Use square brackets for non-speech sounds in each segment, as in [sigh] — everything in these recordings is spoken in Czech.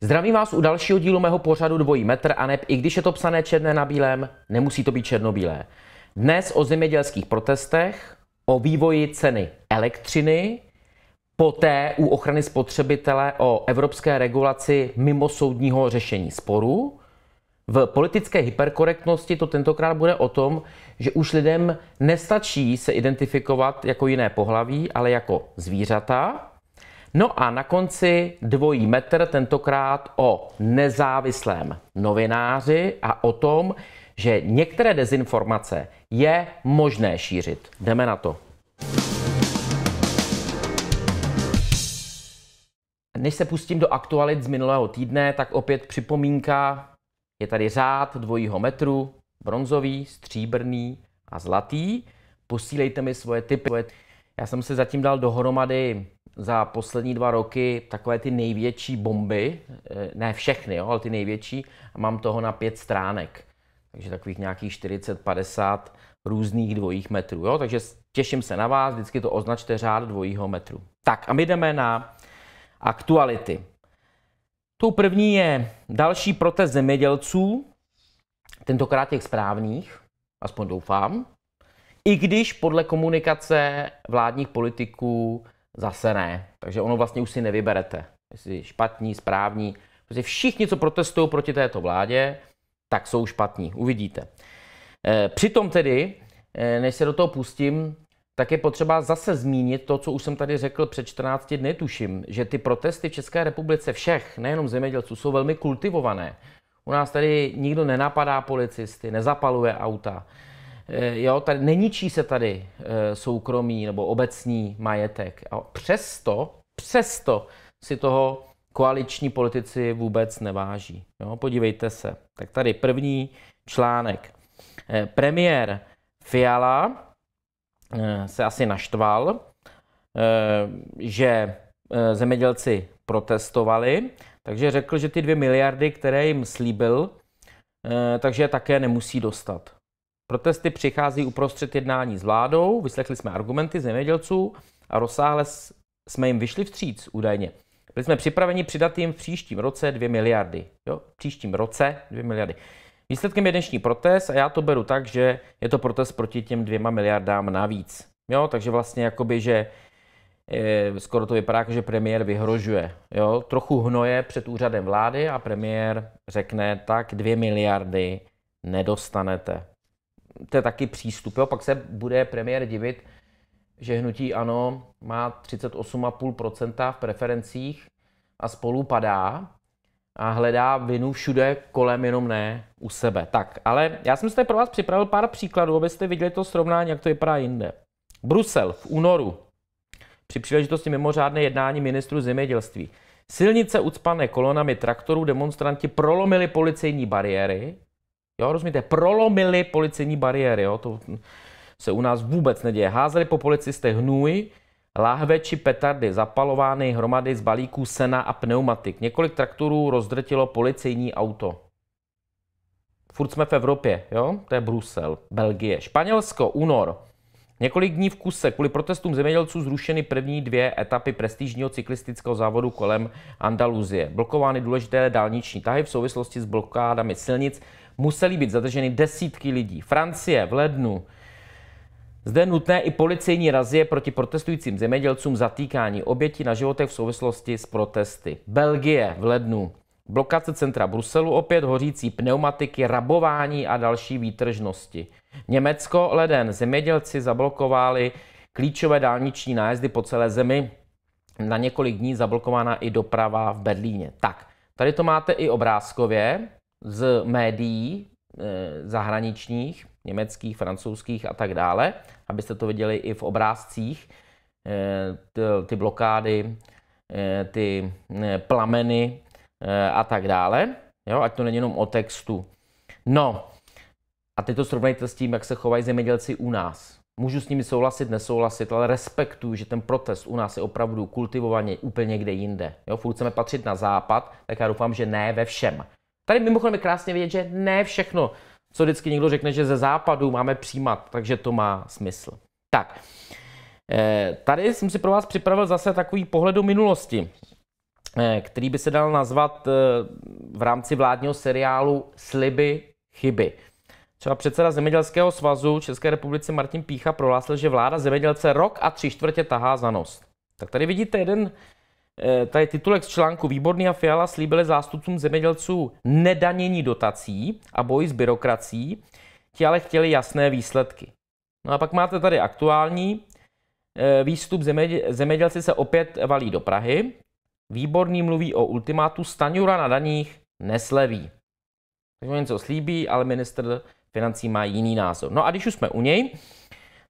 Zdravím vás u dalšího dílu mého pořadu Dvojí metr a neb, i když je to psané černé na bílém, nemusí to být černobílé. Dnes o zemědělských protestech, o vývoji ceny elektřiny Poté u ochrany spotřebitele o evropské regulaci mimo soudního řešení sporů. V politické hyperkorektnosti to tentokrát bude o tom, že už lidem nestačí se identifikovat jako jiné pohlaví, ale jako zvířata. No a na konci dvojí metr, tentokrát o nezávislém novináři a o tom, že některé dezinformace je možné šířit. Jdeme na to. Než se pustím do aktualit z minulého týdne, tak opět připomínka. Je tady řád dvojího metru, bronzový, stříbrný a zlatý. Posílejte mi svoje typy. Já jsem se zatím dal dohromady za poslední dva roky takové ty největší bomby, eh, ne všechny, jo, ale ty největší, a mám toho na pět stránek. Takže takových nějakých 40-50 různých dvojích metrů. Jo? Takže těším se na vás, vždycky to označte řád dvojího metru. Tak a my jdeme na aktuality. Tou první je další protest zemědělců, tentokrát těch správných, aspoň doufám, i když podle komunikace vládních politiků zase ne. Takže ono vlastně už si nevyberete, jestli špatní, správní. Protože všichni, co protestují proti této vládě, tak jsou špatní. Uvidíte. Eh, přitom tedy, eh, než se do toho pustím, tak je potřeba zase zmínit to, co už jsem tady řekl před 14 dny, tuším, že ty protesty v České republice všech, nejenom zemědělců, jsou velmi kultivované. U nás tady nikdo nenapadá policisty, nezapaluje auta. Eh, jo, tady, neničí se tady eh, soukromý nebo obecní majetek. A přesto, přesto si toho koaliční politici vůbec neváží. Jo, podívejte se. Tak tady první článek. Eh, premiér Fiala Eh, se asi naštval, eh, že eh, zemědělci protestovali, takže řekl, že ty dvě miliardy, které jim slíbil, takže také nemusí dostat. Protesty přichází uprostřed jednání s vládou, vyslechli jsme argumenty zemědělců a rozsáhle jsme jim vyšli vstříc údajně. Byli jsme připraveni přidat jim v příštím roce 2 miliardy. Jo? V příštím roce 2 miliardy. Výsledkem je dnešní protest a já to beru tak, že je to protest proti těm dvěma miliardám navíc. Jo, takže vlastně jakoby, že e, skoro to vypadá, jako že premiér vyhrožuje. Jo, trochu hnoje před úřadem vlády a premiér řekne, tak dvě miliardy nedostanete. To je taky přístup. Jo? Pak se bude premiér divit, že hnutí ANO má 38,5% v preferencích a spolu padá, a hledá vinu všude kolem, jenom ne u sebe. Tak, ale já jsem se pro vás připravil pár příkladů, abyste viděli to srovnání, jak to vypadá jinde. Brusel v únoru při příležitosti mimořádné jednání ministru zemědělství. Silnice ucpané kolonami traktorů demonstranti prolomili policejní bariéry. Jo, rozumíte? Prolomili policejní bariéry, jo? To se u nás vůbec neděje. Házeli po policistech hnůj, Láhve či petardy zapalovány hromady z balíků sena a pneumatik. Několik traktorů rozdrtilo policejní auto. Furt jsme v Evropě, jo? To je Brusel, Belgie. Španělsko, únor. Několik dní v kuse kvůli protestům zemědělců zrušeny první dvě etapy prestižního cyklistického závodu kolem Andaluzie. Blokovány důležité dálniční tahy v souvislosti s blokádami silnic museli být zadrženy desítky lidí. Francie v lednu zde nutné i policejní razie proti protestujícím zemědělcům zatýkání oběti na životech v souvislosti s protesty. Belgie v lednu. Blokace centra Bruselu opět hořící pneumatiky, rabování a další výtržnosti. Německo leden. Zemědělci zablokovali klíčové dálniční nájezdy po celé zemi. Na několik dní zablokována i doprava v Berlíně. Tak, tady to máte i obrázkově z médií e, zahraničních německých, francouzských a tak dále, abyste to viděli i v obrázcích, eh, ty blokády, eh, ty eh, plameny a tak dále, jo, ať to není jenom o textu. No, a teď to srovnejte s tím, jak se chovají zemědělci u nás. Můžu s nimi souhlasit, nesouhlasit, ale respektuju, že ten protest u nás je opravdu kultivovaně úplně kde jinde. Jo, furt chceme patřit na západ, tak já doufám, že ne ve všem. Tady mimochodem je krásně vidět, že ne všechno co vždycky někdo řekne, že ze západu máme přijímat, takže to má smysl. Tak, eh, tady jsem si pro vás připravil zase takový pohled do minulosti, eh, který by se dal nazvat eh, v rámci vládního seriálu Sliby chyby. Třeba předseda Zemědělského svazu České republice Martin Pícha prohlásil, že vláda zemědělce rok a tři čtvrtě tahá za nos. Tak tady vidíte jeden Eh, tady titulek z článku Výborný a Fiala slíbili zástupcům zemědělců nedanění dotací a boj s byrokrací, Ti ale chtěli jasné výsledky. No a pak máte tady aktuální eh, výstup zemědělci se opět valí do Prahy. Výborný mluví o ultimátu Staňura na daních nesleví. Takže něco slíbí, ale minister financí má jiný názor. No a když už jsme u něj,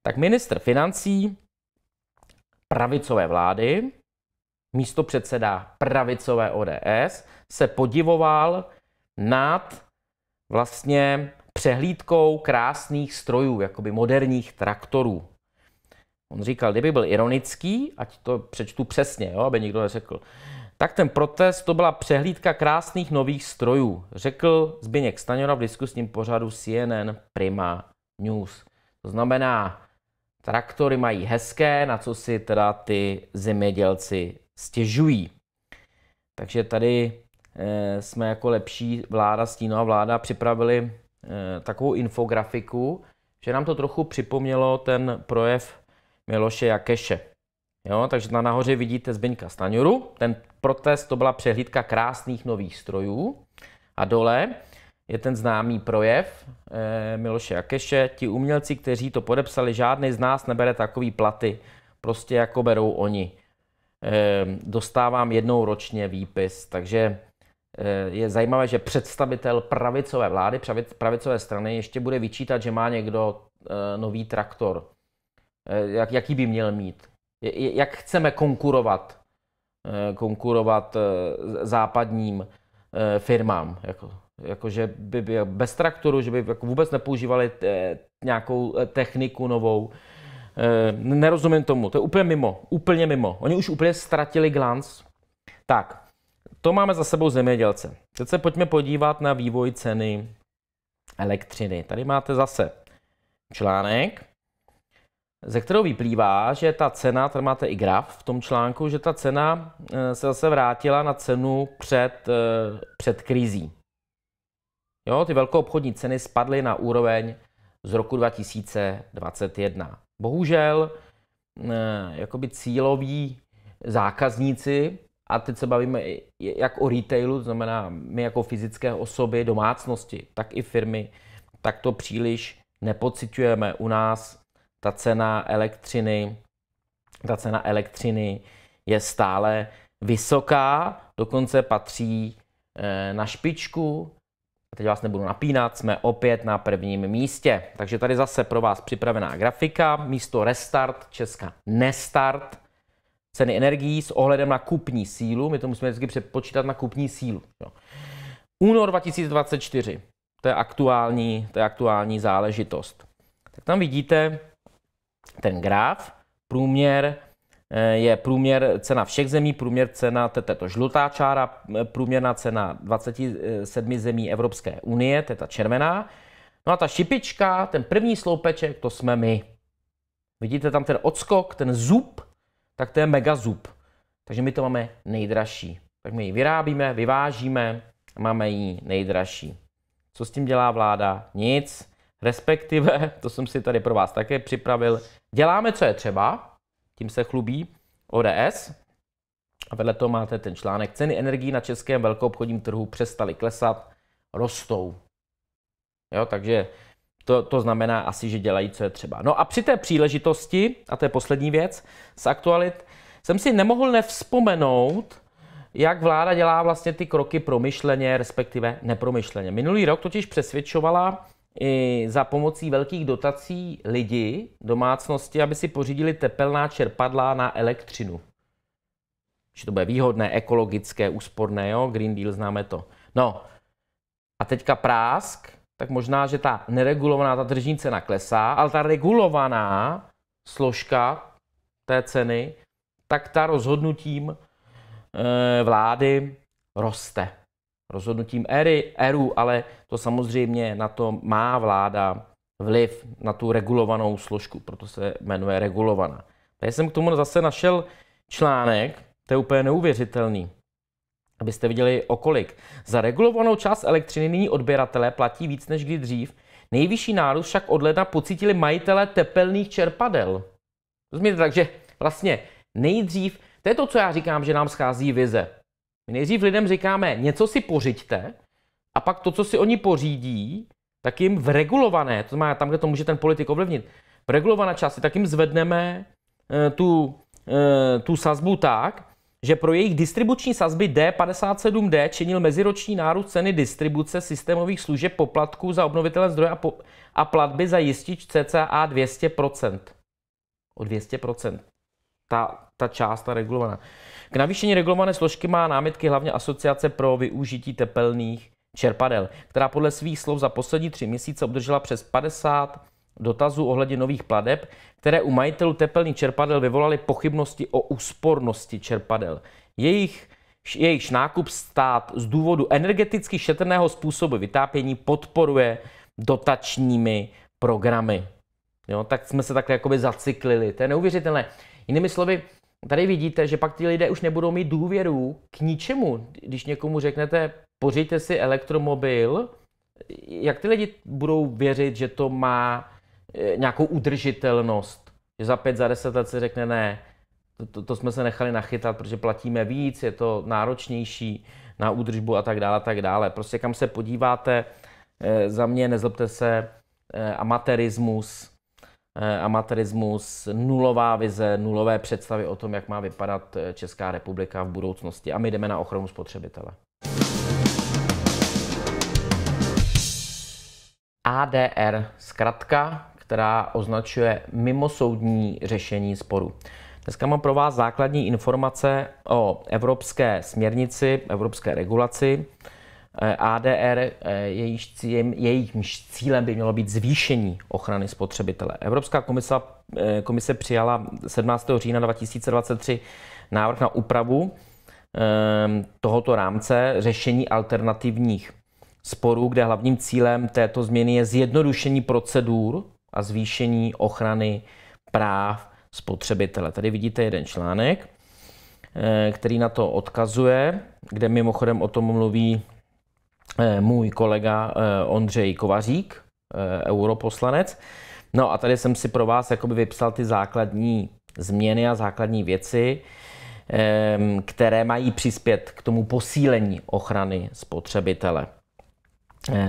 tak minister financí pravicové vlády místo předseda pravicové ODS, se podivoval nad vlastně přehlídkou krásných strojů, jakoby moderních traktorů. On říkal, kdyby byl ironický, ať to přečtu přesně, jo, aby nikdo neřekl, tak ten protest to byla přehlídka krásných nových strojů, řekl Zbigněk Staňora v diskusním pořadu CNN Prima News. To znamená, traktory mají hezké, na co si teda ty zemědělci stěžují. Takže tady eh, jsme jako lepší vláda, stínová vláda, připravili eh, takovou infografiku, že nám to trochu připomnělo ten projev Miloše Jakeše. Jo, takže na nahoře vidíte Zbyňka Staňuru. Ten protest to byla přehlídka krásných nových strojů. A dole je ten známý projev eh, Miloše Jakeše. Ti umělci, kteří to podepsali, žádný z nás nebere takový platy, prostě jako berou oni. Ehm, dostávám jednou ročně výpis, takže eh, je zajímavé, že představitel pravicové vlády, pravicové strany ještě bude vyčítat, že má někdo eh, nový traktor. Eh, jak, jaký by měl mít? Jak chceme konkurovat? Konkurovat západním firmám. Jako, jako že by bez traktoru, že by jako, vůbec nepoužívali nějakou techniku novou. Eh, nerozumím tomu, to je úplně mimo, úplně mimo. Oni už úplně ztratili glanc. Tak, to máme za sebou zemědělce. Teď se pojďme podívat na vývoj ceny elektřiny. Tady máte zase článek, ze kterého vyplývá, že ta cena, tady máte i graf v tom článku, že ta cena eh, se zase vrátila na cenu před, eh, před krizí. Jo, ty velkou obchodní ceny spadly na úroveň z roku 2021. Bohužel, eh, jakoby cíloví zákazníci, a teď se bavíme jak o retailu, to znamená my jako fyzické osoby, domácnosti, tak i firmy, tak to příliš nepocitujeme. U nás ta cena elektřiny, ta cena elektřiny je stále vysoká, dokonce patří eh, na špičku Teď vás nebudu napínat, jsme opět na prvním místě. Takže tady zase pro vás připravená grafika, místo restart, Česka nestart. Ceny energií s ohledem na kupní sílu, my to musíme vždycky přepočítat na kupní sílu. Jo. Únor 2024, to je aktuální, to je aktuální záležitost. Tak tam vidíte ten graf, průměr Eh, je průměr cena všech zemí, průměr cena, to je to žlutá čára, eh, průměrná cena 27 eh, zemí Evropské unie, to je ta červená. No a ta šipička, ten první sloupeček, to jsme my. Vidíte tam ten odskok, ten zub, tak to je mega zub. Takže my to máme nejdražší. Tak my ji vyrábíme, vyvážíme a máme ji nejdražší. Co s tím dělá vláda? Nic. Respektive, [laughs] to jsem si tady pro vás také připravil, děláme, co je třeba, tím se chlubí ODS. A vedle toho máte ten článek. Ceny energií na českém velkoobchodním trhu přestaly klesat, rostou. Jo, takže to, to znamená asi, že dělají, co je třeba. No a při té příležitosti, a to je poslední věc z aktualit, jsem si nemohl nevzpomenout, jak vláda dělá vlastně ty kroky promyšleně, respektive nepromyšleně. Minulý rok totiž přesvědčovala i za pomocí velkých dotací lidi, domácnosti, aby si pořídili tepelná čerpadla na elektřinu. Že to bude výhodné, ekologické, úsporné, jo? Green Deal, známe to. No a teďka prásk, tak možná, že ta neregulovaná, ta tržní cena klesá, ale ta regulovaná složka té ceny, tak ta rozhodnutím e, vlády roste rozhodnutím éry, éru, ale to samozřejmě na to má vláda vliv na tu regulovanou složku, proto se jmenuje regulovaná. Tady jsem k tomu zase našel článek, to je úplně neuvěřitelný, abyste viděli okolik. Za regulovanou část elektřiny nyní odběratelé platí víc než kdy dřív, nejvyšší nárůst však od ledna pocítili majitelé tepelných čerpadel. Rozumíte, takže vlastně nejdřív, to je to, co já říkám, že nám schází vize. My nejdřív lidem říkáme, něco si pořiďte, a pak to, co si oni pořídí, tak jim v regulované, to znamená tam, kde to může ten politik ovlivnit, v regulované části, tak jim zvedneme eh, tu, eh, tu sazbu tak, že pro jejich distribuční sazby D57D činil meziroční nárůst ceny distribuce systémových služeb poplatků za obnovitelné zdroje a, po, a platby za jistič cca 200%. O 200%. Ta, ta část, ta regulovaná. K navýšení regulované složky má námitky hlavně Asociace pro využití tepelných čerpadel, která podle svých slov za poslední tři měsíce obdržela přes 50 dotazů ohledně nových pladeb, které u majitelů tepelných čerpadel vyvolaly pochybnosti o úspornosti čerpadel. Jejich jejichž nákup stát z důvodu energeticky šetrného způsobu vytápění podporuje dotačními programy. Jo, tak jsme se takhle jakoby zaciklili. To je neuvěřitelné. Jinými slovy, Tady vidíte, že pak ty lidé už nebudou mít důvěru k ničemu. Když někomu řeknete, pořiďte si elektromobil, jak ty lidi budou věřit, že to má eh, nějakou udržitelnost? Že za pět, za deset let si řekne ne, to, to, to jsme se nechali nachytat, protože platíme víc, je to náročnější na údržbu a tak dále, a tak dále. Prostě kam se podíváte, eh, za mě nezlobte se, eh, amatérismus, Eh, amatérismus, nulová vize, nulové představy o tom, jak má vypadat eh, Česká republika v budoucnosti. A my jdeme na ochranu spotřebitele. ADR, zkratka, která označuje mimosoudní řešení sporu. Dneska mám pro vás základní informace o evropské směrnici, evropské regulaci, Eh, ADR, eh, jejich cílem, jejich cílem by mělo být zvýšení ochrany spotřebitele. Evropská komise, eh, komise přijala 17. října 2023 návrh na úpravu ehm, tohoto rámce řešení alternativních sporů, kde hlavním cílem této změny je zjednodušení procedur a zvýšení ochrany práv spotřebitele. Tady vidíte jeden článek, který na to odkazuje, kde mimochodem o tom mluví Eh, můj kolega eh, Ondřej Kovařík, eh, europoslanec. No a tady jsem si pro vás jakoby vypsal ty základní změny a základní věci, ehm, které mají přispět k tomu posílení ochrany spotřebitele.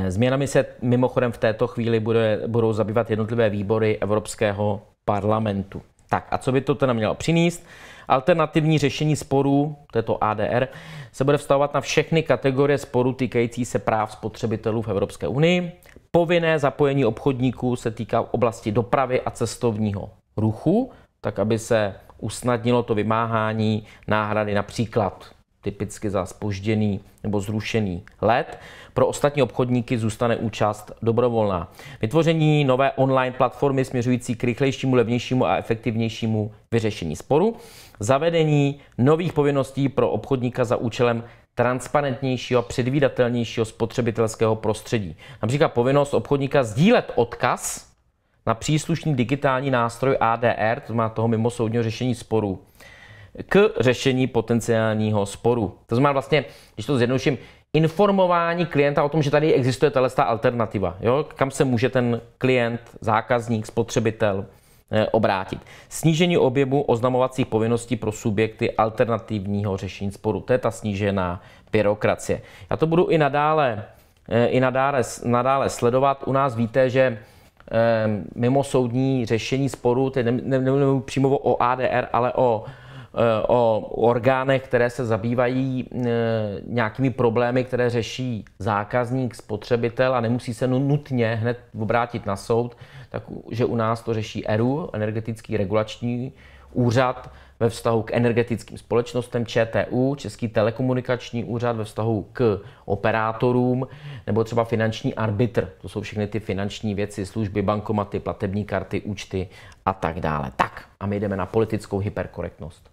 Změnami se mimochodem v této chvíli bude, budou zabývat jednotlivé výbory Evropského parlamentu. Tak a co by to teda mělo přinést? Alternativní řešení sporů, to je to ADR, se bude vztahovat na všechny kategorie sporů týkající se práv spotřebitelů v Evropské unii. Povinné zapojení obchodníků se týká oblasti dopravy a cestovního ruchu, tak aby se usnadnilo to vymáhání náhrady například typicky za spožděný nebo zrušený let. Pro ostatní obchodníky zůstane účast dobrovolná. Vytvoření nové online platformy směřující k rychlejšímu, levnějšímu a efektivnějšímu vyřešení sporu. Zavedení nových povinností pro obchodníka za účelem transparentnějšího a předvídatelnějšího spotřebitelského prostředí. Například povinnost obchodníka sdílet odkaz na příslušný digitální nástroj ADR, to má toho mimosoudního řešení sporu, k řešení potenciálního sporu. To znamená vlastně, když to zjednoduším, informování klienta o tom, že tady existuje tahle alternativa, jo? kam se může ten klient, zákazník, spotřebitel eh, obrátit. Snížení objemu oznamovacích povinností pro subjekty alternativního řešení sporu. To je ta snížená byrokracie. Já to budu i nadále, eh, i nadále, nadále sledovat. U nás víte, že eh, mimo soudní řešení sporu, teď nemluvím přímo o ADR, ale o Eh, o orgánech, které se zabývají eh, nějakými problémy, které řeší zákazník, spotřebitel a nemusí se nutně hned obrátit na soud, takže u nás to řeší ERU, Energetický regulační úřad ve vztahu k energetickým společnostem ČTU, Český telekomunikační úřad ve vztahu k operátorům, nebo třeba finanční arbitr. To jsou všechny ty finanční věci, služby, bankomaty, platební karty, účty a tak dále. Tak a my jdeme na politickou hyperkorektnost.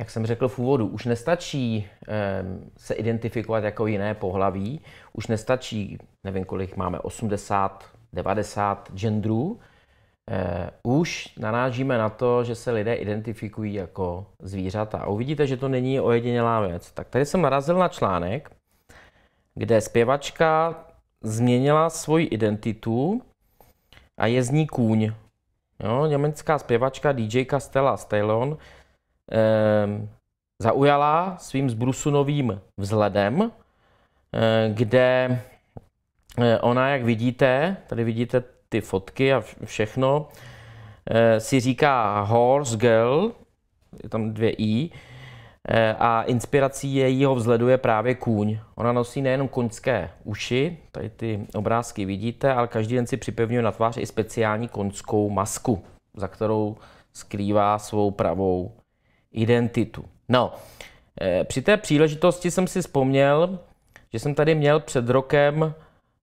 Jak jsem řekl v úvodu, už nestačí se identifikovat jako jiné pohlaví, už nestačí, nevím kolik máme, 80, 90 genderů, Uh, už narážíme na to, že se lidé identifikují jako zvířata. A uvidíte, že to není ojedinělá věc. Tak tady jsem narazil na článek, kde zpěvačka změnila svoji identitu a je z ní kůň jo, německá zpěvačka DJka Stella Stalon, eh, zaujala svým zbrusunovým vzhledem, eh, kde eh, ona, jak vidíte, tady vidíte ty fotky a všechno, eh, si říká Horse Girl, je tam dvě i, Eh, a inspirací jejího vzhledu je právě kůň. Ona nosí nejenom koňské uši, tady ty obrázky vidíte, ale každý den si připevňuje na tvář i speciální koňskou masku, za kterou skrývá svou pravou identitu. No, eh, při té příležitosti jsem si vzpomněl, že jsem tady měl před rokem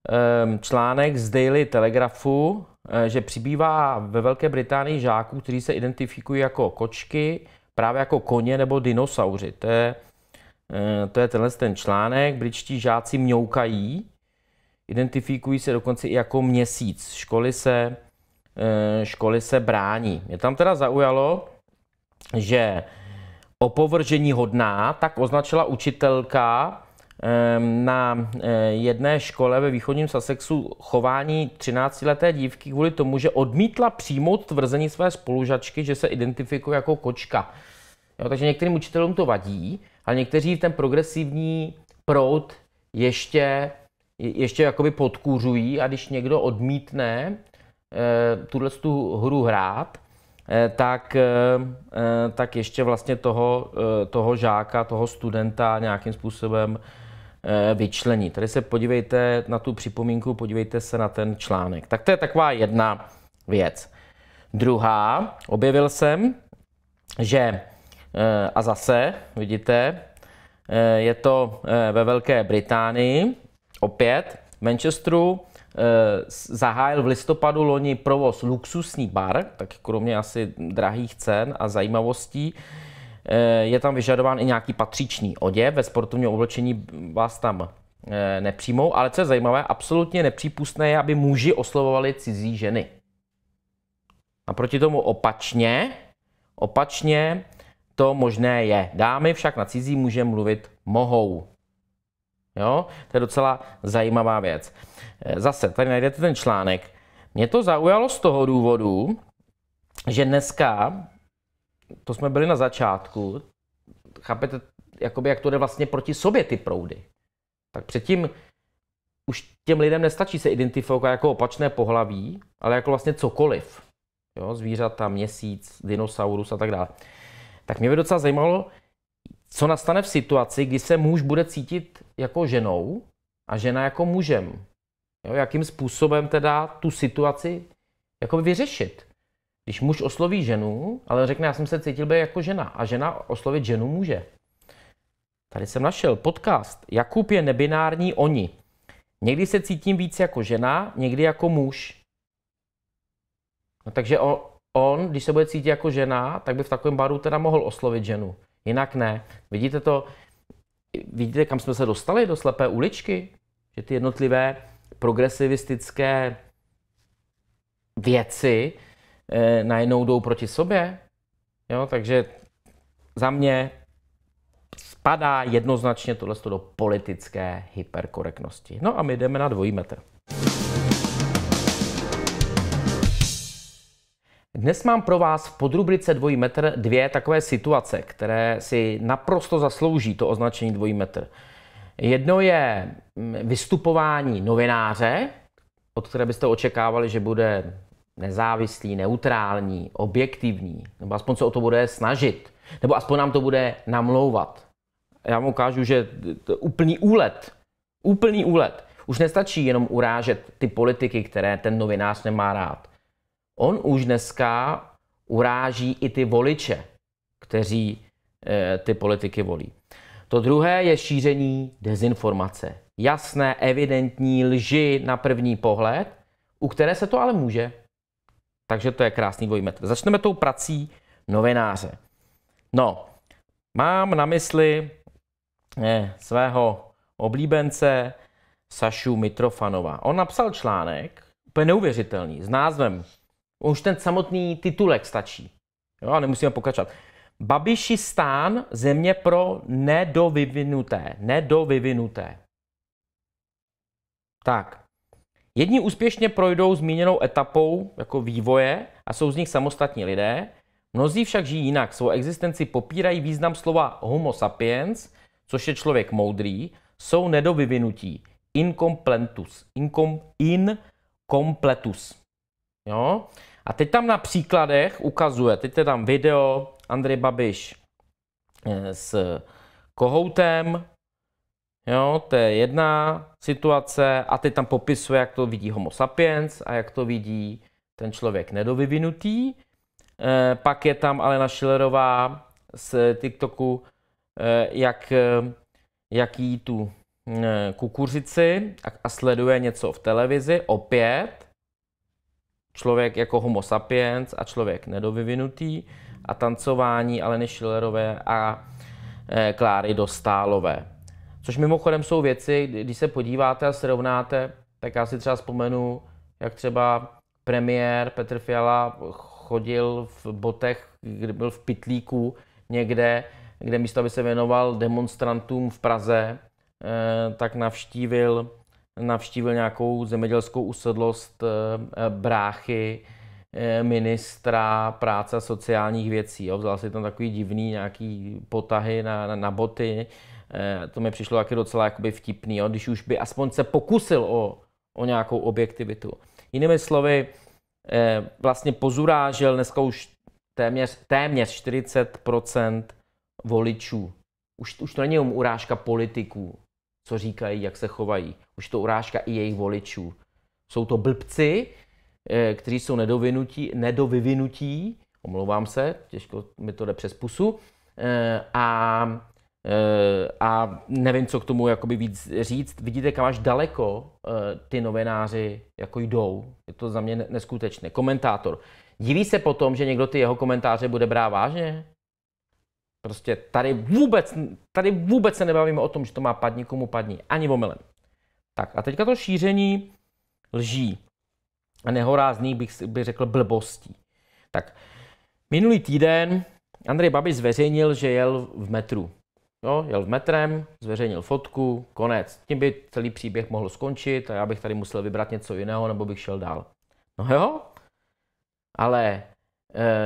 ehm, článek z Daily Telegraphu, eh, že přibývá ve Velké Británii žáků, kteří se identifikují jako kočky, právě jako koně nebo dinosauři. To je, eh, to je tenhle ten článek. Britští žáci mňoukají, identifikují se dokonce i jako měsíc. Školy se, eh, školy se brání. Mě tam teda zaujalo, že opovržení hodná, tak označila učitelka na eh, jedné škole ve východním Sasexu chování 13-leté dívky kvůli tomu, že odmítla přijmout tvrzení své spolužačky, že se identifikuje jako kočka. Jo, takže některým učitelům to vadí, ale někteří v ten progresivní proud ještě, ještě jakoby podkůřují a když někdo odmítne e, tuhle tu hru hrát, e, tak, e, tak ještě vlastně toho, e, toho žáka, toho studenta nějakým způsobem Eh, vyčlení. Tady se podívejte na tu připomínku, podívejte se na ten článek. Tak to je taková jedna věc. Druhá, objevil jsem, že, eh, a zase, vidíte, eh, je to ve Velké Británii, opět v Manchesteru, zahájil v listopadu loni provoz luxusní bar, tak kromě asi drahých cen a zajímavostí, Eh, je tam vyžadován i nějaký patřičný oděv, ve sportovním oblečení vás tam eh, nepřijmou, ale co je zajímavé, absolutně nepřípustné je, aby muži oslovovali cizí ženy. A proti tomu opačně, opačně to možné je. Dámy však na cizí muže mluvit mohou. Jo? To je docela zajímavá věc. Eh, zase, tady najdete ten článek. Mě to zaujalo z toho důvodu, že dneska to jsme byli na začátku, chápete, jakoby, jak to jde vlastně proti sobě ty proudy. Tak předtím už těm lidem nestačí se identifikovat jako opačné pohlaví, ale jako vlastně cokoliv. Jo, zvířata, měsíc, dinosaurus a tak dále. Tak mě by docela zajímalo, co nastane v situaci, kdy se muž bude cítit jako ženou a žena jako mužem. Jo, jakým způsobem teda tu situaci jako vyřešit. Když muž osloví ženu, ale řekne, já jsem se cítil by jako žena a žena oslovit ženu může. Tady jsem našel podcast Jakub je nebinární oni. Někdy se cítím víc jako žena, někdy jako muž. No takže on, on, když se bude cítit jako žena, tak by v takovém baru teda mohl oslovit ženu. Jinak ne. Vidíte to, vidíte, kam jsme se dostali, do slepé uličky? Že ty jednotlivé progresivistické věci eh, najednou jdou proti sobě. Jo, takže za mě spadá jednoznačně tohle do politické hyperkorektnosti. No a my jdeme na dvojí metr. Dnes mám pro vás v podrubrice dvojí metr dvě takové situace, které si naprosto zaslouží to označení dvojí metr. Jedno je mm, vystupování novináře, od které byste očekávali, že bude nezávislý, neutrální, objektivní, nebo aspoň se o to bude snažit, nebo aspoň nám to bude namlouvat. Já vám ukážu, že to je úplný úlet. Úplný úlet. Už nestačí jenom urážet ty politiky, které ten novinář nemá rád. On už dneska uráží i ty voliče, kteří e, ty politiky volí. To druhé je šíření dezinformace. Jasné, evidentní lži na první pohled, u které se to ale může. Takže to je krásný dvojmetr. Začneme tou prací novináře. No, mám na mysli ne, eh, svého oblíbence Sašu Mitrofanova. On napsal článek, úplně neuvěřitelný, s názvem, už ten samotný titulek stačí. Jo, a nemusíme pokračovat. Babiši stán země pro nedovyvinuté. Nedovyvinuté. Tak, Jedni úspěšně projdou zmíněnou etapou jako vývoje a jsou z nich samostatní lidé, mnozí však žijí jinak, svou existenci popírají význam slova homo sapiens, což je člověk moudrý, jsou nedovyvinutí, incompletus, incom, incompletus. Jo? A teď tam na příkladech ukazuje, teď je tam video Andrej Babiš eh, s Kohoutem, Jo, to je jedna situace a ty tam popisuje, jak to vidí homo sapiens a jak to vidí ten člověk nedovyvinutý. E, pak je tam Alena Schillerová z TikToku, e, jak, eh, jak jí tu e, kukuřici a, a sleduje něco v televizi. Opět člověk jako homo sapiens a člověk nedovyvinutý a tancování Aleny Schillerové a Kláry Dostálové. Což mimochodem jsou věci, když se podíváte a srovnáte, tak já si třeba vzpomenu, jak třeba premiér Petr Fiala chodil v botech, kdy byl v pitlíku někde, kde místo, aby se věnoval demonstrantům v Praze, eh, tak navštívil, navštívil nějakou zemědělskou usedlost eh, bráchy eh, ministra práce a sociálních věcí. Jo. Vzal si tam takový divný nějaký potahy na, na, na boty Eh, to mi přišlo taky docela jakoby vtipný, jo, když už by aspoň se pokusil o, o nějakou objektivitu. Jinými slovy, eh, vlastně pozurážel dneska už téměř, téměř 40 voličů. Už, už to není jenom urážka politiků, co říkají, jak se chovají. Už to urážka i jejich voličů. Jsou to blbci, eh, kteří jsou nedovinutí, nedovyvinutí, omlouvám se, těžko mi to jde přes pusu, a Eh, a nevím, co k tomu jakoby víc říct. Vidíte, kam až daleko eh, ty novináři jako jdou. Je to za mě neskutečné. Komentátor. Diví se potom, že někdo ty jeho komentáře bude brát vážně? Prostě tady vůbec, tady vůbec se nebavíme o tom, že to má padni komu padni. Ani omylem. Tak a teďka to šíření lží a nehorázný bych, bych řekl blbostí. Tak minulý týden Andrej Babiš zveřejnil, že jel v metru Jo, no, jel metrem, zveřejnil fotku, konec. Tím by celý příběh mohl skončit a já bych tady musel vybrat něco jiného, nebo bych šel dál. No jo, ale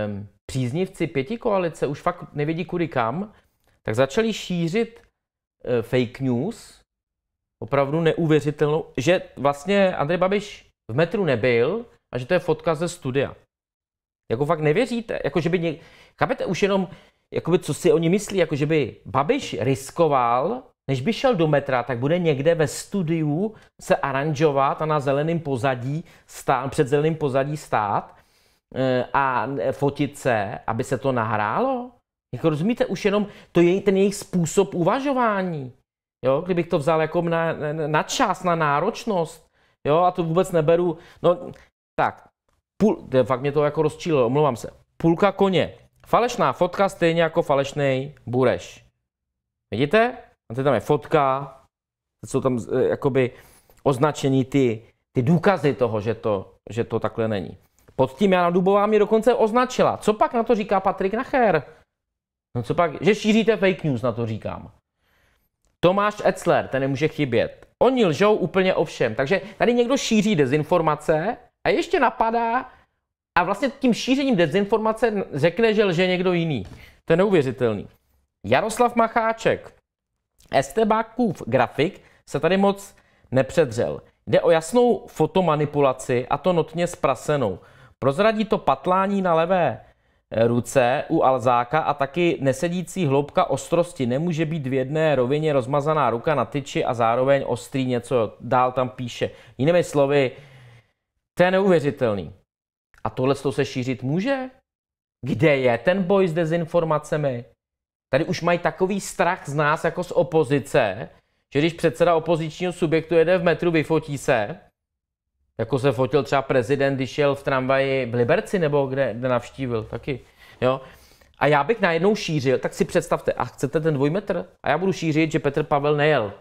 um, příznivci pěti koalice už fakt nevědí kudy kam, tak začali šířit uh, fake news, opravdu neuvěřitelnou, že vlastně Andrej Babiš v metru nebyl a že to je fotka ze studia. Jako fakt nevěříte, jako že by někdo... Chápete, už jenom jakoby, co si oni myslí, jako že by Babiš riskoval, než by šel do metra, tak bude někde ve studiu se aranžovat a na zeleném pozadí stát, před zeleným pozadí stát eh, a fotit se, aby se to nahrálo. Jako rozumíte, už jenom to je ten jejich způsob uvažování. Jo, kdybych to vzal jako na, na čas, na náročnost, jo, a to vůbec neberu, no, tak, půl, fakt mě to jako rozčílilo, omlouvám se, půlka koně, Falešná fotka stejně jako falešný bureš. Vidíte? A tady tam je fotka, jsou tam eh, jakoby označení ty, ty důkazy toho, že to, že to takhle není. Pod tím Jana Dubová mě dokonce označila. Co pak na to říká Patrik Nacher? No co pak, že šíříte fake news, na to říkám. Tomáš Etzler, ten nemůže chybět. Oni lžou úplně o všem. Takže tady někdo šíří dezinformace a ještě napadá a vlastně tím šířením dezinformace řekne, že lže někdo jiný. To je neuvěřitelný. Jaroslav Macháček, Estebákův grafik, se tady moc nepředřel. Jde o jasnou fotomanipulaci, a to notně sprasenou. Prozradí to patlání na levé eh, ruce u Alzáka a taky nesedící hloubka ostrosti. Nemůže být v jedné rovině rozmazaná ruka na tyči a zároveň ostrý něco. Dál tam píše. Jinými slovy, to je neuvěřitelný. A tohle se šířit může? Kde je ten boj s dezinformacemi? Tady už mají takový strach z nás jako z opozice, že když předseda opozičního subjektu jede v metru, vyfotí se, jako se fotil třeba prezident, když jel v tramvaji v Liberci nebo kde, kde navštívil taky, jo. A já bych najednou šířil, tak si představte, a chcete ten dvojmetr? A já budu šířit, že Petr Pavel nejel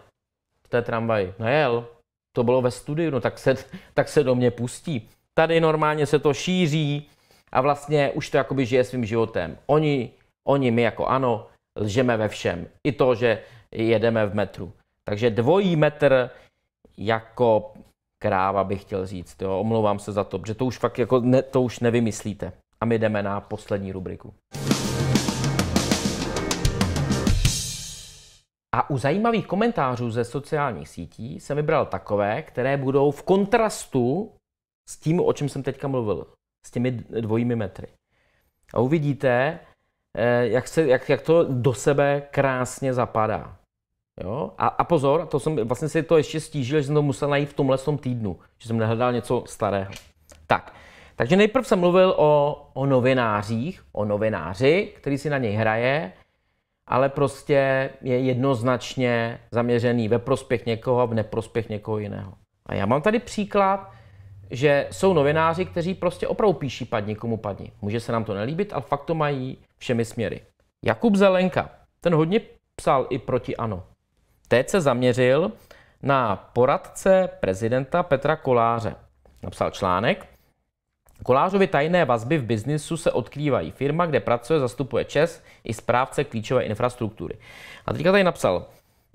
v té tramvaji. Nejel. To bylo ve studiu, no tak se, tak se do mě pustí. Tady normálně se to šíří a vlastně už to jakoby žije svým životem. Oni, oni my jako ano, lžeme ve všem. I to, že jedeme v metru. Takže dvojí metr jako kráva bych chtěl říct. Jo. Omlouvám se za to, protože to už fakt jako ne, to už nevymyslíte. A my jdeme na poslední rubriku. A u zajímavých komentářů ze sociálních sítí jsem vybral takové, které budou v kontrastu s tím, o čem jsem teďka mluvil, s těmi dvojími metry. A uvidíte, eh, jak, se, jak, jak to do sebe krásně zapadá. Jo? A, a pozor, to jsem vlastně si to ještě stížil, že jsem to musel najít v tomhle týdnu, že jsem nehledal něco starého. Tak, takže nejprve jsem mluvil o, o novinářích, o novináři, který si na něj hraje, ale prostě je jednoznačně zaměřený ve prospěch někoho a v neprospěch někoho jiného. A já mám tady příklad že jsou novináři, kteří prostě opravdu píší padni komu padni. Může se nám to nelíbit, ale fakt to mají všemi směry. Jakub Zelenka, ten hodně psal i proti ANO. Teď se zaměřil na poradce prezidenta Petra Koláře. Napsal článek. Kolářovi tajné vazby v biznisu se odkrývají. Firma, kde pracuje, zastupuje ČES i správce klíčové infrastruktury. A teďka tady napsal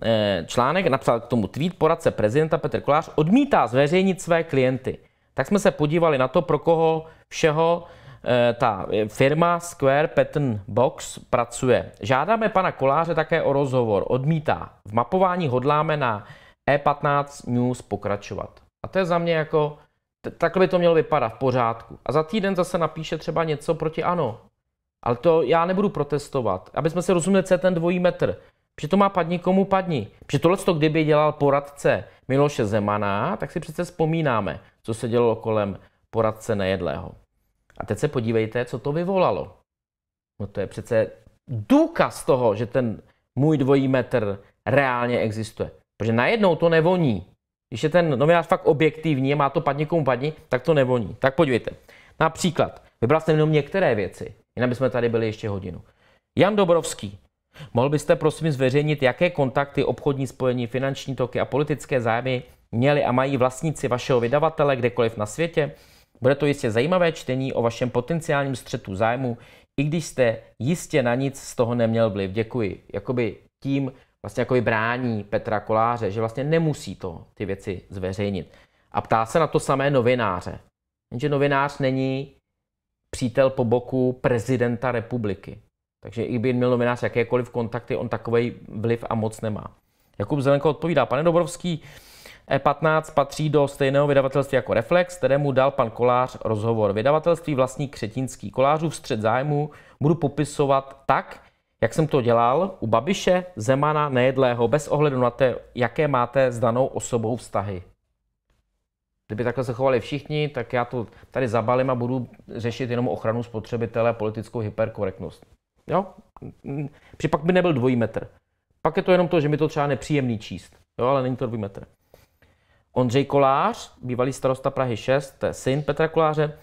eh, článek, napsal k tomu tweet, poradce prezidenta Petr Kolář odmítá zveřejnit své klienty tak jsme se podívali na to, pro koho všeho eh, ta firma Square Pattern Box pracuje. Žádáme pana Koláře také o rozhovor. Odmítá. V mapování hodláme na E15 News pokračovat. A to je za mě jako, takhle by to mělo vypadat v pořádku. A za týden zase napíše třeba něco proti ano. Ale to já nebudu protestovat. Aby jsme se rozuměli, co je ten dvojí metr. Že to má padni komu padni. Že tohle, to, kdyby dělal poradce Miloše Zemana, tak si přece vzpomínáme, co se dělo kolem poradce Nejedlého. A teď se podívejte, co to vyvolalo. No to je přece důkaz toho, že ten můj dvojí metr reálně existuje. Protože najednou to nevoní. Když je ten novinář fakt objektivní a má to padni komu padni, tak to nevoní. Tak podívejte. Například, vybral jsem jenom některé věci, jinak bychom tady byli ještě hodinu. Jan Dobrovský, Mohl byste prosím zveřejnit, jaké kontakty, obchodní spojení, finanční toky a politické zájmy měli a mají vlastníci vašeho vydavatele kdekoliv na světě? Bude to jistě zajímavé čtení o vašem potenciálním střetu zájmu, i když jste jistě na nic z toho neměl vliv. Děkuji. Jakoby tím vlastně jakoby brání Petra Koláře, že vlastně nemusí to ty věci zveřejnit. A ptá se na to samé novináře. Že novinář není přítel po boku prezidenta republiky. Takže i by měl novinář jakékoliv kontakty, on takový vliv a moc nemá. Jakub Zelenko odpovídá, pane Dobrovský, E15 patří do stejného vydavatelství jako Reflex, kterému dal pan Kolář rozhovor. Vydavatelství vlastní Křetínský. Kolářů v střed zájmu budu popisovat tak, jak jsem to dělal u Babiše, Zemana, Nejedlého, bez ohledu na to, jaké máte s danou osobou vztahy. Kdyby takhle se chovali všichni, tak já to tady zabalím a budu řešit jenom ochranu spotřebitele, politickou hyperkorektnost. Jo? Protože pak by nebyl dvojí metr. Pak je to jenom to, že mi to třeba nepříjemný číst, jo? ale není to dvojí metr. Ondřej Kolář, bývalý starosta Prahy 6, to je syn Petra Koláře,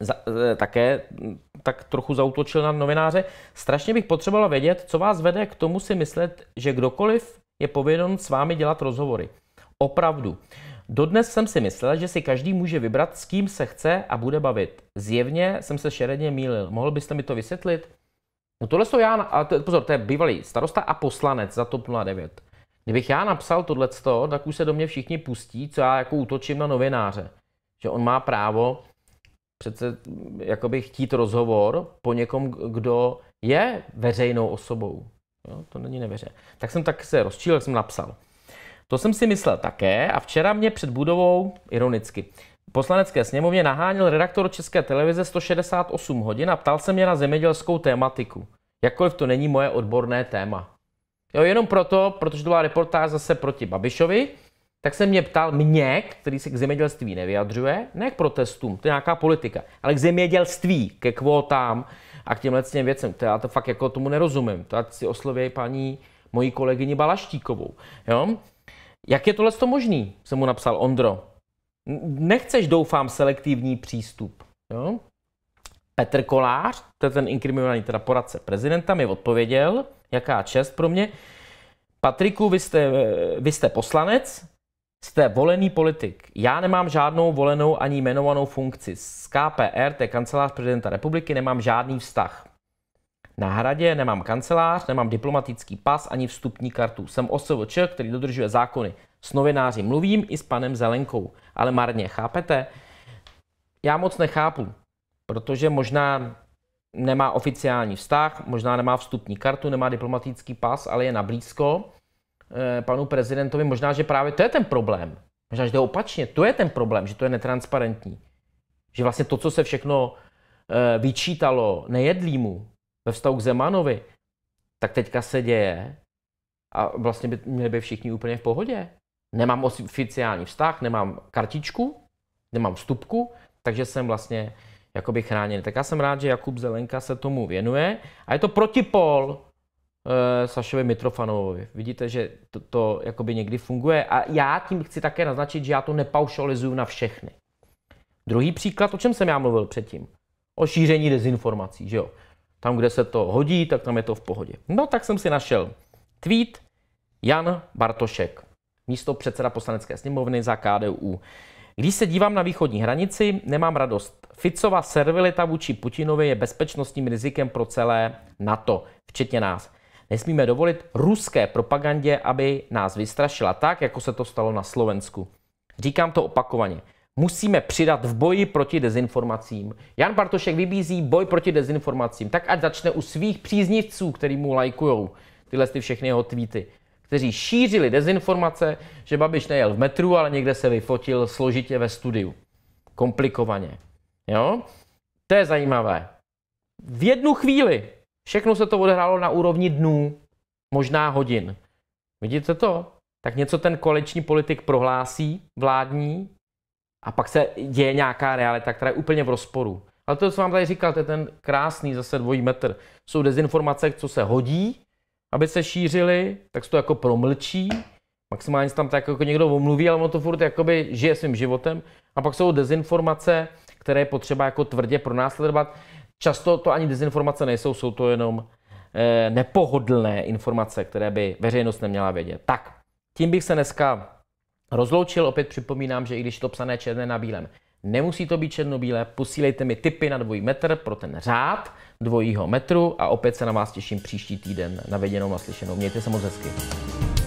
za, e, také tak trochu zautočil na novináře. Strašně bych potřebovala vědět, co vás vede k tomu si myslet, že kdokoliv je povinen s vámi dělat rozhovory. Opravdu. Dodnes jsem si myslel, že si každý může vybrat, s kým se chce a bude bavit. Zjevně jsem se šeredně mýlil. Mohl byste mi to vysvětlit? No tohle jsou já, a to, pozor, to je bývalý starosta a poslanec za TOP 09. Kdybych já napsal tohle, tak už se do mě všichni pustí, co já jako útočím na novináře. Že on má právo přece mm, jakoby chtít rozhovor po někom, kdo je veřejnou osobou. Jo, to není neveře. Tak jsem tak se rozčílil, jsem napsal. To jsem si myslel také a včera mě před budovou, ironicky, poslanecké sněmovně naháněl redaktor České televize 168 hodin a ptal se mě na zemědělskou tématiku. Jakkoliv to není moje odborné téma. Jo, jenom proto, protože to byla reportáž zase proti Babišovi, tak se mě ptal mě, který se k zemědělství nevyjadřuje, ne k protestům, to je nějaká politika, ale k zemědělství, ke kvótám a k těmhle těm věcem. To já to fakt jako tomu nerozumím. To ať si osloví paní moji kolegyni Balaštíkovou. Jo? Jak je tohle to možný? Jsem mu napsal Ondro nechceš, doufám, selektivní přístup. Jo? Petr Kolář, to je ten inkriminovaný teda poradce prezidenta, mi odpověděl, jaká čest pro mě. Patriku, vy jste, vy jste poslanec, jste volený politik. Já nemám žádnou volenou ani jmenovanou funkci. Z KPR, to je kancelář prezidenta republiky, nemám žádný vztah. Na hradě nemám kancelář, nemám diplomatický pas ani vstupní kartu. Jsem OSVČ, který dodržuje zákony s novináři, mluvím i s panem Zelenkou, ale marně, chápete? Já moc nechápu, protože možná nemá oficiální vztah, možná nemá vstupní kartu, nemá diplomatický pas, ale je na blízko eh, panu prezidentovi. Možná, že právě to je ten problém. Možná, že jde opačně. To je ten problém, že to je netransparentní. Že vlastně to, co se všechno eh, vyčítalo nejedlímu ve vztahu k Zemanovi, tak teďka se děje a vlastně by, měli by všichni úplně v pohodě. Nemám oficiální vztah, nemám kartičku, nemám vstupku, takže jsem vlastně jakoby chráněný. Tak já jsem rád, že Jakub Zelenka se tomu věnuje a je to protipol uh, Sašovi Mitrofanovovi. Vidíte, že to, to jakoby někdy funguje a já tím chci také naznačit, že já to nepaušalizuju na všechny. Druhý příklad, o čem jsem já mluvil předtím? O šíření dezinformací, že jo? Tam, kde se to hodí, tak tam je to v pohodě. No tak jsem si našel tweet Jan Bartošek místo předseda poslanecké sněmovny za KDU. Když se dívám na východní hranici, nemám radost. Ficova servilita vůči Putinovi je bezpečnostním rizikem pro celé NATO, včetně nás. Nesmíme dovolit ruské propagandě, aby nás vystrašila tak, jako se to stalo na Slovensku. Říkám to opakovaně. Musíme přidat v boji proti dezinformacím. Jan Bartošek vybízí boj proti dezinformacím, tak ať začne u svých příznivců, který mu lajkujou tyhle ty všechny jeho tweety kteří šířili dezinformace, že Babiš nejel v metru, ale někde se vyfotil složitě ve studiu. Komplikovaně. Jo? To je zajímavé. V jednu chvíli všechno se to odehrálo na úrovni dnů, možná hodin. Vidíte to? Tak něco ten koleční politik prohlásí, vládní, a pak se děje nějaká realita, která je úplně v rozporu. Ale to, co vám tady říkal, to je ten krásný zase dvojí metr. Jsou dezinformace, co se hodí aby se šířily, tak se to jako promlčí, maximálně se tam tak jako někdo omluví, ale ono to furt jakoby žije svým životem. A pak jsou dezinformace, které je potřeba jako tvrdě pronásledovat. Často to ani dezinformace nejsou, jsou to jenom eh, nepohodlné informace, které by veřejnost neměla vědět. Tak, tím bych se dneska rozloučil. Opět připomínám, že i když je to psané černé na bílém, Nemusí to být černobílé, posílejte mi tipy na dvojí metr pro ten řád dvojího metru a opět se na vás těším příští týden na viděnou a slyšenou. Mějte se moc hezky.